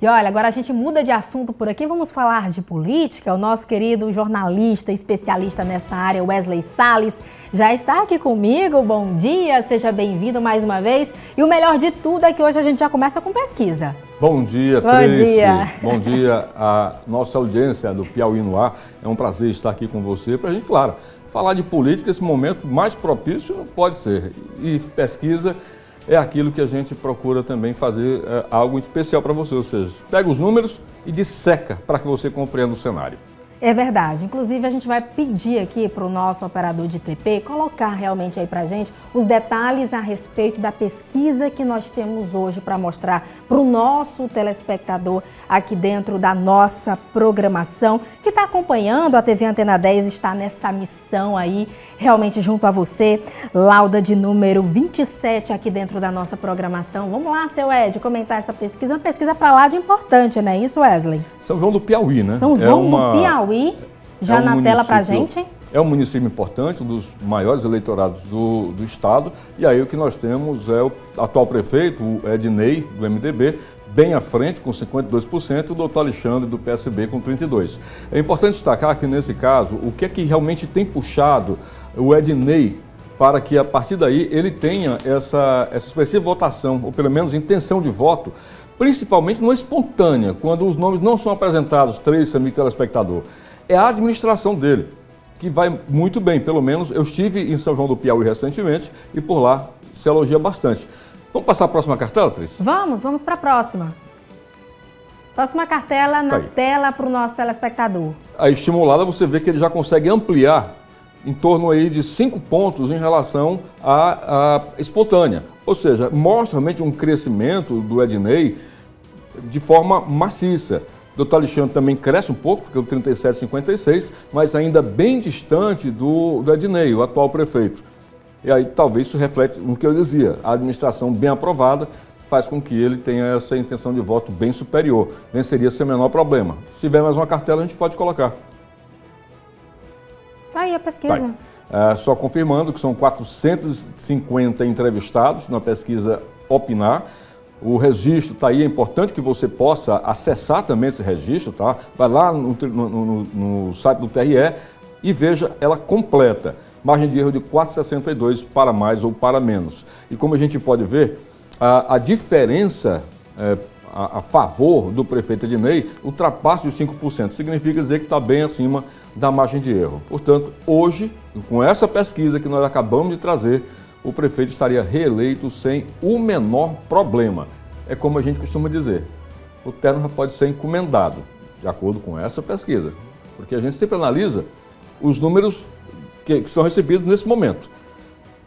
E olha, agora a gente muda de assunto por aqui, vamos falar de política. O nosso querido jornalista, especialista nessa área, Wesley Sales, já está aqui comigo. Bom dia, seja bem-vindo mais uma vez. E o melhor de tudo é que hoje a gente já começa com pesquisa. Bom dia, Bom Dia. Bom dia a nossa audiência do Piauí no Ar. É um prazer estar aqui com você para a gente, claro, falar de política, esse momento mais propício pode ser. E pesquisa é aquilo que a gente procura também fazer é, algo especial para você. Ou seja, pega os números e disseca para que você compreenda o cenário. É verdade. Inclusive, a gente vai pedir aqui para o nosso operador de TP colocar realmente aí para gente os detalhes a respeito da pesquisa que nós temos hoje para mostrar para o nosso telespectador aqui dentro da nossa programação, que está acompanhando a TV Antena 10, está nessa missão aí realmente junto a você. Lauda de número 27 aqui dentro da nossa programação. Vamos lá, seu Ed, comentar essa pesquisa. Uma pesquisa para lá de importante, não é isso, Wesley? São João do Piauí, né? São é João é uma... do Piauí, já é um na município... tela para gente. É um município importante, um dos maiores eleitorados do, do estado. E aí o que nós temos é o atual prefeito, o Ednei, do MDB, bem à frente, com 52%, e o doutor Alexandre, do PSB, com 32%. É importante destacar que, nesse caso, o que é que realmente tem puxado o Ednei, para que a partir daí ele tenha essa, essa expressiva votação, ou pelo menos intenção de voto, principalmente não espontânea, quando os nomes não são apresentados, três, amigo telespectador. É a administração dele, que vai muito bem, pelo menos eu estive em São João do Piauí recentemente e por lá se elogia bastante. Vamos passar a próxima cartela, Tris? Vamos, vamos para a próxima. Próxima cartela na tá tela para o nosso telespectador. A estimulada você vê que ele já consegue ampliar em torno aí de 5 pontos em relação à, à espontânea. Ou seja, mostra realmente um crescimento do Ednei de forma maciça. O doutor Alexandre também cresce um pouco, fica 37,56, mas ainda bem distante do, do Ednei, o atual prefeito. E aí talvez isso reflete no que eu dizia, a administração bem aprovada faz com que ele tenha essa intenção de voto bem superior. Venceria sem o menor problema. Se tiver mais uma cartela, a gente pode colocar a pesquisa? Tá. É, só confirmando que são 450 entrevistados na pesquisa Opinar. O registro está aí, é importante que você possa acessar também esse registro, tá? Vai lá no, no, no site do TRE e veja ela completa. Margem de erro de 4,62 para mais ou para menos. E como a gente pode ver, a, a diferença é, a, a, favor do prefeito Ednei ultrapasse os 5%. Significa dizer que está bem acima da margem de erro. Portanto, hoje, com essa pesquisa que nós acabamos de trazer, o prefeito estaria reeleito sem o menor problema. É como a gente costuma dizer, o terno já pode ser encomendado, de acordo com essa pesquisa. Porque a gente sempre analisa os números que, que são recebidos nesse momento.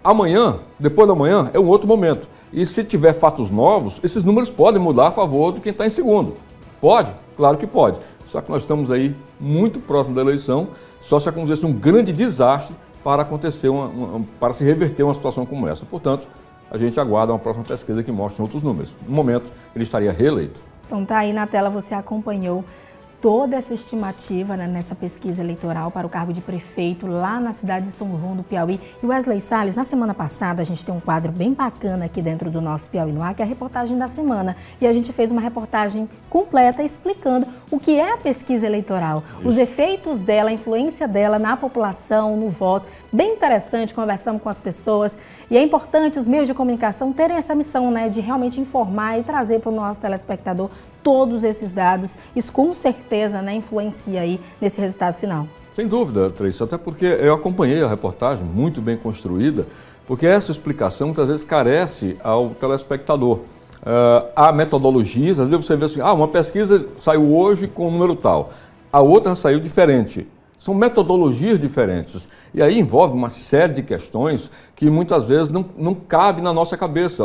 Amanhã, depois da manhã, é um outro momento. E se tiver fatos novos, esses números podem mudar a favor de quem está em segundo. Pode? Claro que pode. Só que nós estamos aí muito próximo da eleição, só se acontecesse um grande desastre para acontecer uma, uma, para se reverter uma situação como essa. Portanto, a gente aguarda uma próxima pesquisa que mostre outros números. No momento, ele estaria reeleito. Então tá aí na tela, você acompanhou toda essa estimativa né, nessa pesquisa eleitoral para o cargo de prefeito lá na cidade de São João do Piauí. E Wesley Salles, na semana passada a gente tem um quadro bem bacana aqui dentro do nosso Piauí no Ar, que é a reportagem da semana. E a gente fez uma reportagem completa explicando o que é a pesquisa eleitoral, Isso. os efeitos dela, a influência dela na população, no voto. Bem interessante, conversamos com as pessoas. E é importante os meios de comunicação terem essa missão né, de realmente informar e trazer para o nosso telespectador todos esses dados. Isso com certeza né, influencia aí nesse resultado final. Sem dúvida, Tracy, até porque eu acompanhei a reportagem muito bem construída, porque essa explicação muitas vezes carece ao telespectador. Uh, há metodologias, às vezes você vê assim, ah, uma pesquisa saiu hoje com um número tal, a outra saiu diferente. São metodologias diferentes. E aí envolve uma série de questões que muitas vezes não, não cabe na nossa cabeça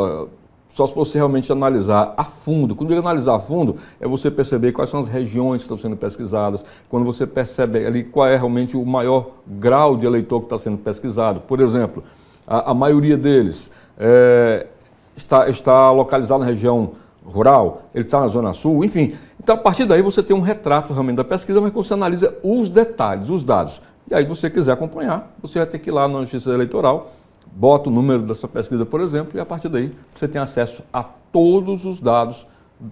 só se você realmente analisar a fundo. Quando eu analisar a fundo, é você perceber quais são as regiões que estão sendo pesquisadas, quando você percebe ali qual é realmente o maior grau de eleitor que está sendo pesquisado. Por exemplo, a, a maioria deles é, está, está localizado na região rural, ele está na Zona Sul, enfim. Então, a partir daí, você tem um retrato realmente da pesquisa, mas você analisa os detalhes, os dados. E aí, se você quiser acompanhar, você vai ter que ir lá na Justiça Eleitoral bota o número dessa pesquisa, por exemplo, e a partir daí você tem acesso a todos os dados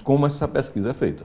como essa pesquisa é feita.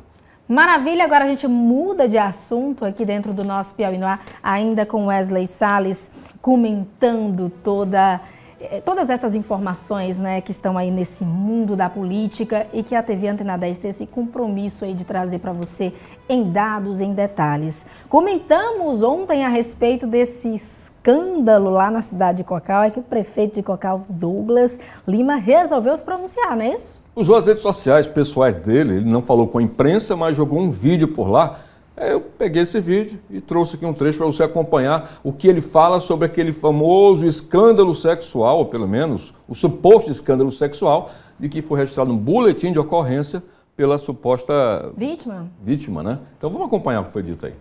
Maravilha, agora a gente muda de assunto aqui dentro do nosso Piauí Noir, ainda com Wesley Sales comentando toda a é, todas essas informações né, que estão aí nesse mundo da política e que a TV Antena 10 tem esse compromisso aí de trazer para você em dados, em detalhes. Comentamos ontem a respeito desse escândalo lá na cidade de Cocal, é que o prefeito de Cocal, Douglas Lima, resolveu se pronunciar, não é isso? Usou as redes sociais pessoais dele, ele não falou com a imprensa, mas jogou um vídeo por lá eu peguei esse vídeo e trouxe aqui um trecho para você acompanhar o que ele fala sobre aquele famoso escândalo sexual, ou pelo menos o suposto escândalo sexual, de que foi registrado um boletim de ocorrência pela suposta vítima. Vítima, né? Então vamos acompanhar o que foi dito aí.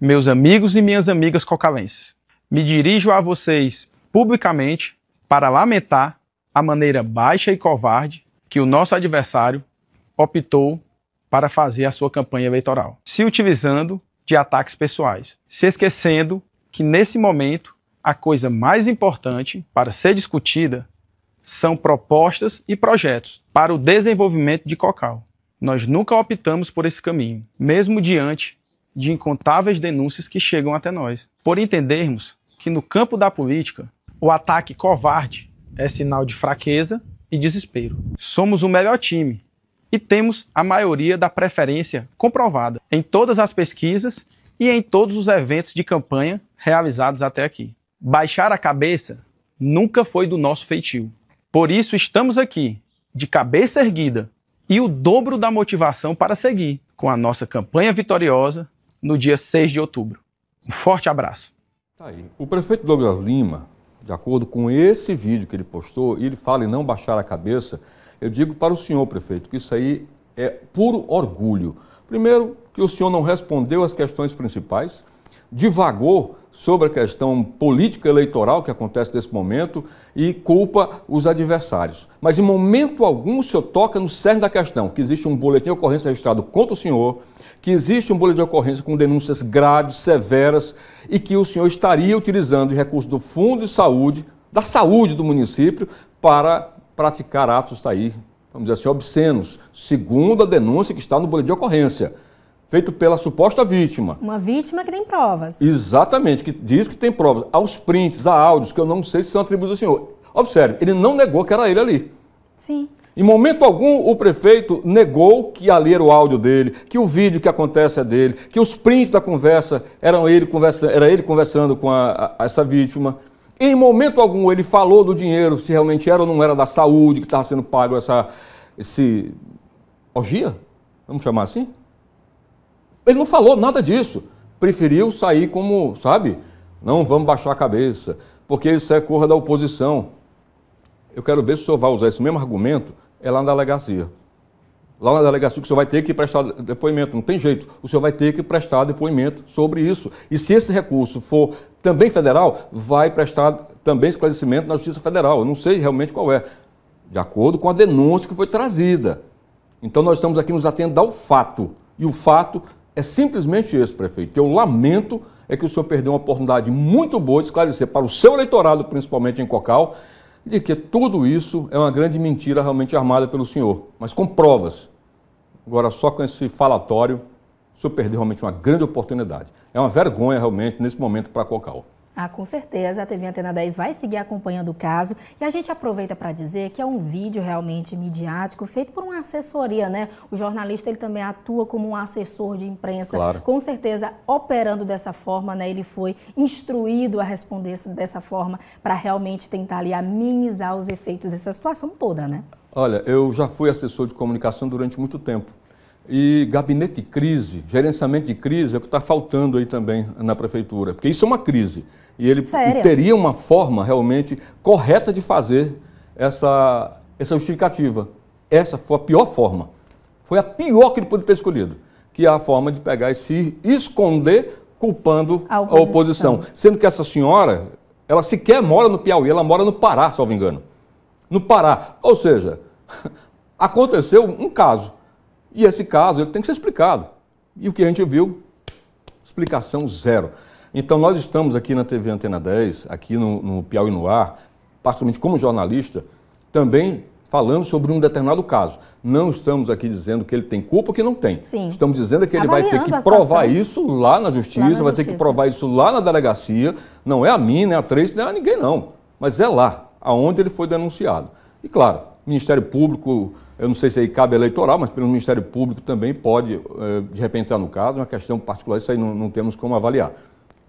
Meus amigos e minhas amigas cocalenses, me dirijo a vocês publicamente para lamentar a maneira baixa e covarde que o nosso adversário optou para fazer a sua campanha eleitoral, se utilizando de ataques pessoais, se esquecendo que nesse momento a coisa mais importante para ser discutida são propostas e projetos para o desenvolvimento de Cocal. Nós nunca optamos por esse caminho, mesmo diante de incontáveis denúncias que chegam até nós, por entendermos que no campo da política o ataque covarde é sinal de fraqueza e desespero. Somos o melhor time e temos a maioria da preferência comprovada em todas as pesquisas e em todos os eventos de campanha realizados até aqui. Baixar a cabeça nunca foi do nosso feitio. Por isso estamos aqui, de cabeça erguida e o dobro da motivação para seguir com a nossa campanha vitoriosa no dia 6 de outubro. Um forte abraço. Tá o prefeito Douglas Lima, de acordo com esse vídeo que ele postou, ele fala em não baixar a cabeça eu digo para o senhor, prefeito, que isso aí é puro orgulho. Primeiro, que o senhor não respondeu às questões principais, divagou sobre a questão política eleitoral que acontece nesse momento e culpa os adversários. Mas em momento algum o senhor toca no cerne da questão, que existe um boletim de ocorrência registrado contra o senhor, que existe um boletim de ocorrência com denúncias graves, severas e que o senhor estaria utilizando recursos do Fundo de Saúde, da saúde do município, para praticar atos, tá aí, vamos dizer assim, obscenos, segundo a denúncia que está no boletim de ocorrência, feito pela suposta vítima. Uma vítima que tem provas. Exatamente, que diz que tem provas. Aos prints, a áudios, que eu não sei se são atributos do senhor. Observe, ele não negou que era ele ali. Sim. Em momento algum, o prefeito negou que ali era o áudio dele, que o vídeo que acontece é dele, que os prints da conversa eram ele, conversa, era ele conversando com a, a, essa vítima. Em momento algum ele falou do dinheiro, se realmente era ou não era da saúde que estava sendo pago essa esse orgia, vamos chamar assim? Ele não falou nada disso. Preferiu sair como, sabe? Não vamos baixar a cabeça, porque isso é corra da oposição. Eu quero ver se o senhor vai usar esse mesmo argumento é lá na delegacia. Lá na delegacia, o senhor vai ter que prestar depoimento, não tem jeito. O senhor vai ter que prestar depoimento sobre isso. E se esse recurso for também federal, vai prestar também esclarecimento na Justiça Federal. Eu não sei realmente qual é, de acordo com a denúncia que foi trazida. Então nós estamos aqui nos atendendo ao fato. E o fato é simplesmente esse, prefeito. Eu lamento é que o senhor perdeu uma oportunidade muito boa de esclarecer para o seu eleitorado, principalmente em Cocal, de que tudo isso é uma grande mentira realmente armada pelo senhor, mas com provas. Agora, só com esse falatório, o senhor perdeu realmente uma grande oportunidade. É uma vergonha realmente nesse momento para a Cocal. Ah, com certeza, a TV Antena 10 vai seguir acompanhando o caso e a gente aproveita para dizer que é um vídeo realmente midiático feito por uma assessoria, né? O jornalista ele também atua como um assessor de imprensa. Claro. Com certeza, operando dessa forma, né? Ele foi instruído a responder dessa forma para realmente tentar ali minimizar os efeitos dessa situação toda, né? Olha, eu já fui assessor de comunicação durante muito tempo e gabinete de crise, gerenciamento de crise, é o que está faltando aí também na prefeitura, porque isso é uma crise. E ele teria uma forma realmente correta de fazer essa, essa justificativa. Essa foi a pior forma. Foi a pior que ele pôde ter escolhido, que é a forma de pegar e se esconder culpando a oposição. A oposição. Sendo que essa senhora, ela sequer mora no Piauí, ela mora no Pará, se não me engano. No Pará. Ou seja, aconteceu um caso e esse caso ele tem que ser explicado. E o que a gente viu? Explicação zero. Então, nós estamos aqui na TV Antena 10, aqui no, no Piauí no Ar, particularmente como jornalista, também falando sobre um determinado caso. Não estamos aqui dizendo que ele tem culpa ou que não tem. Sim. Estamos dizendo que ele Avaliando vai ter que provar isso lá na justiça, lá na vai justiça. ter que provar isso lá na delegacia. Não é a mim, nem a três, nem a ninguém, não. Mas é lá, aonde ele foi denunciado. E claro, Ministério Público, eu não sei se aí cabe eleitoral, mas pelo Ministério Público também pode, eh, de repente, entrar no caso, é uma questão particular, isso aí não, não temos como avaliar.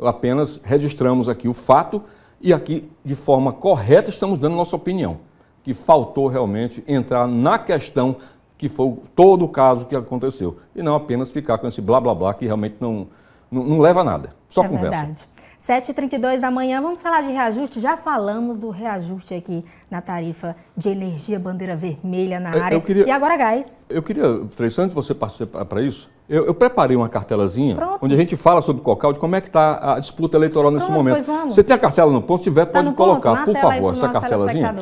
Apenas registramos aqui o fato e aqui, de forma correta, estamos dando nossa opinião, que faltou realmente entrar na questão que foi todo o caso que aconteceu, e não apenas ficar com esse blá blá blá que realmente não, não, não leva a nada, só é conversa. Verdade. 7h32 da manhã, vamos falar de reajuste. Já falamos do reajuste aqui na tarifa de energia bandeira vermelha na área. Eu queria, e agora gás. Eu queria, Três, antes você passar para isso, eu, eu, preparei uma cartelazinha Pronto. onde a gente fala sobre Cocal, de como é que está a disputa eleitoral nesse Pronto, momento. Você tem a cartela no ponto? Se tiver, tá pode colocar, por favor, essa cartelazinha.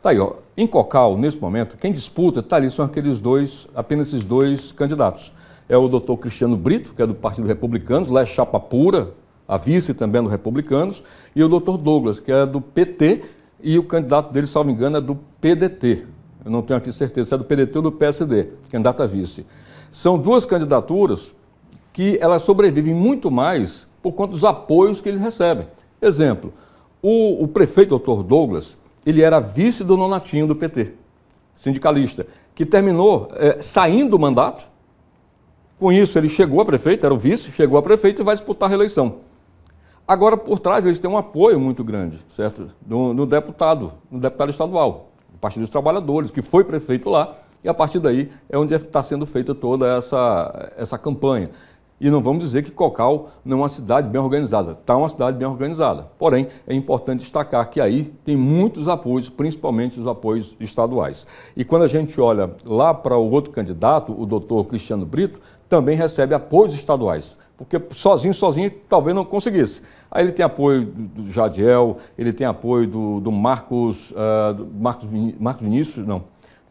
Tá aí, ó. Em Cocal, nesse momento, quem disputa, tá ali, são aqueles dois, apenas esses dois candidatos. É o doutor Cristiano Brito, que é do Partido Republicano, lá é chapa pura, a vice também do Republicanos, e o doutor Douglas, que é do PT, e o candidato dele, salvo engano, é do PDT. Eu não tenho aqui certeza se é do PDT ou do PSD, candidato a vice. São duas candidaturas que elas sobrevivem muito mais por conta dos apoios que eles recebem. Exemplo, o, o prefeito doutor Douglas, ele era vice do Nonatinho do PT, sindicalista, que terminou é, saindo do mandato. Com isso, ele chegou a prefeito, era o vice, chegou a prefeito e vai disputar a reeleição. Agora, por trás, eles têm um apoio muito grande, certo? Do, do deputado, do deputado estadual, do Partido dos Trabalhadores, que foi prefeito lá, e a partir daí é onde é está sendo feita toda essa, essa campanha. E não vamos dizer que Cocal não é uma cidade bem organizada. Está uma cidade bem organizada. Porém, é importante destacar que aí tem muitos apoios, principalmente os apoios estaduais. E quando a gente olha lá para o outro candidato, o doutor Cristiano Brito, também recebe apoios estaduais porque sozinho, sozinho, talvez não conseguisse. Aí ele tem apoio do Jadiel, ele tem apoio do, do Marcos, uh, do Marcos, Marcos Vinícius, não,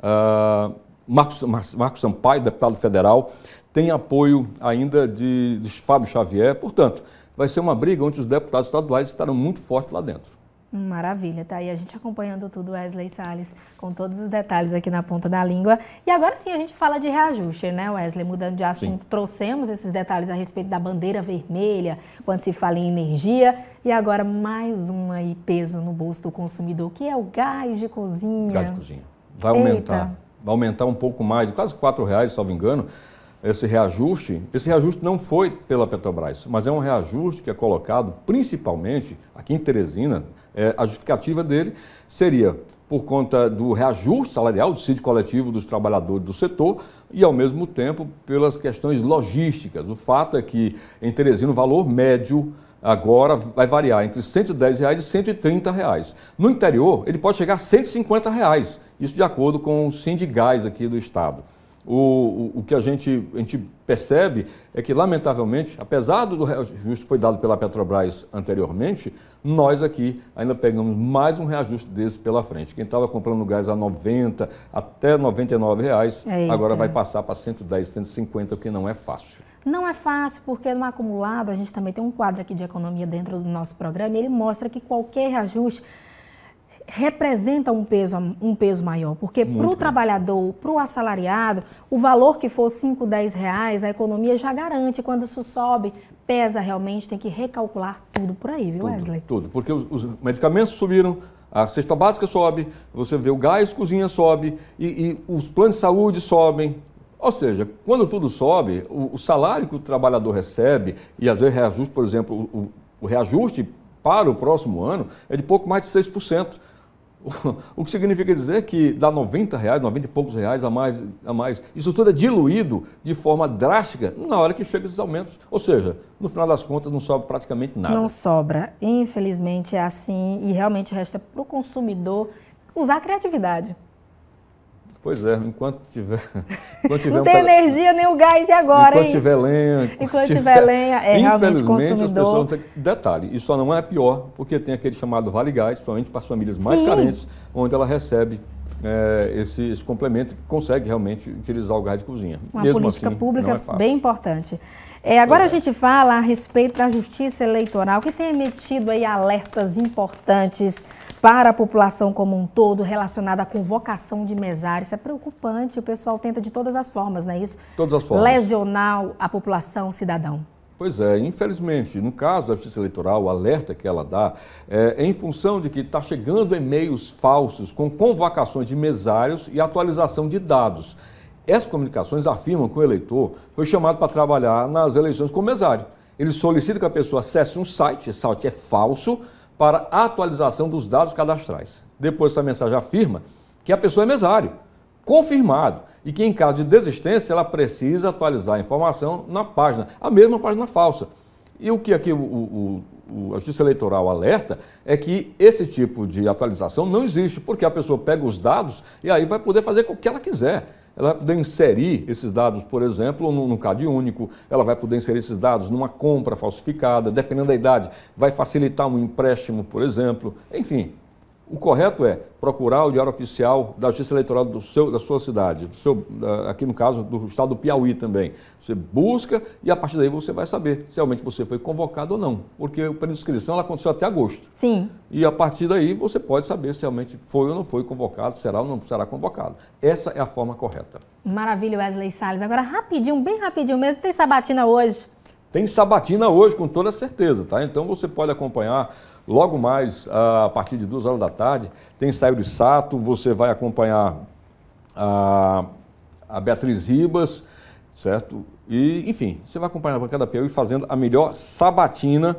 uh, Marcos, Marcos Sampaio, deputado federal, tem apoio ainda de, de Fábio Xavier. Portanto, vai ser uma briga onde os deputados estaduais estarão muito fortes lá dentro. Maravilha, tá aí a gente acompanhando tudo, Wesley Salles, com todos os detalhes aqui na ponta da língua. E agora sim a gente fala de reajuste, né, Wesley? Mudando de assunto, sim. trouxemos esses detalhes a respeito da bandeira vermelha, quando se fala em energia. E agora mais um aí peso no bolso do consumidor, que é o gás de cozinha. Gás de cozinha. Vai Eita. aumentar. Vai aumentar um pouco mais, quase R$ reais, me engano esse reajuste, esse reajuste não foi pela Petrobras, mas é um reajuste que é colocado principalmente aqui em Teresina, é, a justificativa dele seria por conta do reajuste salarial, do sítio coletivo dos trabalhadores do setor e, ao mesmo tempo, pelas questões logísticas. O fato é que, em Teresina, o valor médio agora vai variar entre R$ 110 reais e R$ 130. Reais. No interior, ele pode chegar a R$ 150, reais, isso de acordo com o Sindicais aqui do Estado. O, o, que a gente, a gente percebe é que, lamentavelmente, apesar do reajuste que foi dado pela Petrobras anteriormente, nós aqui ainda pegamos mais um reajuste desse pela frente. Quem estava comprando gás a 90, até 99 reais, Eita. agora vai passar para 110, 150, o que não é fácil. Não é fácil, porque no acumulado, a gente também tem um quadro aqui de economia dentro do nosso programa, e ele mostra que qualquer reajuste representa um peso, um peso maior, porque para o trabalhador, para o assalariado, o valor que for 5, 10 reais, a economia já garante. Quando isso sobe, pesa realmente, tem que recalcular tudo por aí, viu, tudo, Wesley? Tudo, porque os, os, medicamentos subiram, a cesta básica sobe, você vê o gás cozinha sobe, e, e os planos de saúde sobem, ou seja, quando tudo sobe, o, salário que o trabalhador recebe, e às vezes reajuste, por exemplo, o, o reajuste para o próximo ano é de pouco mais de 6%. O que significa dizer que dá 90 reais, 90 e poucos reais a mais, a mais. Isso tudo é diluído de forma drástica na hora que chegam esses aumentos. Ou seja, no final das contas não sobra praticamente nada. Não sobra. Infelizmente é assim e realmente resta para o consumidor usar a criatividade. Pois é, enquanto tiver. Enquanto tiver não tem energia nem o gás e agora, enquanto hein? Tiver lenha, enquanto, enquanto tiver, tiver lenha, é realmente consumidor. As pessoas têm... Detalhe, isso não é pior, porque tem aquele chamado Vale Gás, somente para as famílias mais Sim. carentes, onde ela recebe é, esse, esse complemento e consegue realmente utilizar o gás de cozinha. Uma Mesmo política assim, pública é bem importante. É, agora a é. gente fala a respeito da justiça eleitoral, que tem emitido aí alertas importantes para a população como um todo relacionada à convocação de mesários. Isso é preocupante, o pessoal tenta de todas as formas, não é isso? Todas as formas. Lesionar a população, cidadão. Pois é, infelizmente, no caso da Justiça Eleitoral, o alerta que ela dá é, é em função de que está chegando e-mails falsos com convocações de mesários e atualização de dados. Essas comunicações afirmam que o eleitor foi chamado para trabalhar nas eleições como mesário. Ele solicita que a pessoa acesse um site, esse site é falso, para a atualização dos dados cadastrais. Depois, essa mensagem afirma que a pessoa é mesário, confirmado, e que em caso de desistência ela precisa atualizar a informação na página, a mesma página falsa. E o que aqui o, o, o, a Justiça Eleitoral alerta é que esse tipo de atualização não existe, porque a pessoa pega os dados e aí vai poder fazer o que ela quiser. Ela vai poder inserir esses dados, por exemplo, num, CAD único, ela vai poder inserir esses dados numa compra falsificada, dependendo da idade, vai facilitar um empréstimo, por exemplo. Enfim, o correto é procurar o Diário Oficial da Justiça Eleitoral do seu, da sua cidade, do seu, aqui no caso do estado do Piauí também. Você busca e a partir daí você vai saber se realmente você foi convocado ou não, porque a inscrição ela aconteceu até agosto. Sim. E a partir daí você pode saber se realmente foi ou não foi convocado, será ou não será convocado. Essa é a forma correta. Maravilha, Wesley Salles. Agora rapidinho, bem rapidinho mesmo, tem sabatina hoje. Tem sabatina hoje, com toda certeza, tá? Então você pode acompanhar Logo mais, a partir de duas horas da tarde, tem Saio de Sato, você vai acompanhar a, a Beatriz Ribas, certo? E, enfim, você vai acompanhar a bancada Piauí fazendo a melhor sabatina.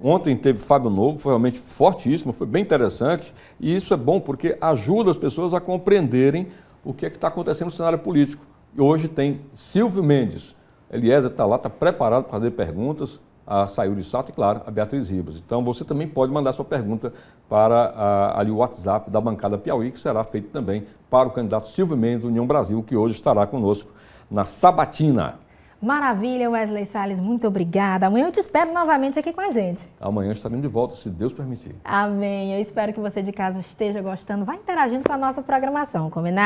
Ontem teve Fábio Novo, foi realmente fortíssimo, foi bem interessante. E isso é bom porque ajuda as pessoas a compreenderem o que é que está acontecendo no cenário político. E hoje tem Silvio Mendes. Eliezer está lá, está preparado para fazer perguntas a Sayuri Sato e, claro, a Beatriz Ribas. Então, você também pode mandar sua pergunta para a, ali o WhatsApp da bancada Piauí, que será feito também para o candidato Silvio Mendes do União Brasil, que hoje estará conosco na Sabatina. Maravilha, Wesley Salles, muito obrigada. Amanhã eu te espero novamente aqui com a gente. Amanhã estaremos de volta, se Deus permitir. Amém. Eu espero que você de casa esteja gostando, vá interagindo com a nossa programação, combinado?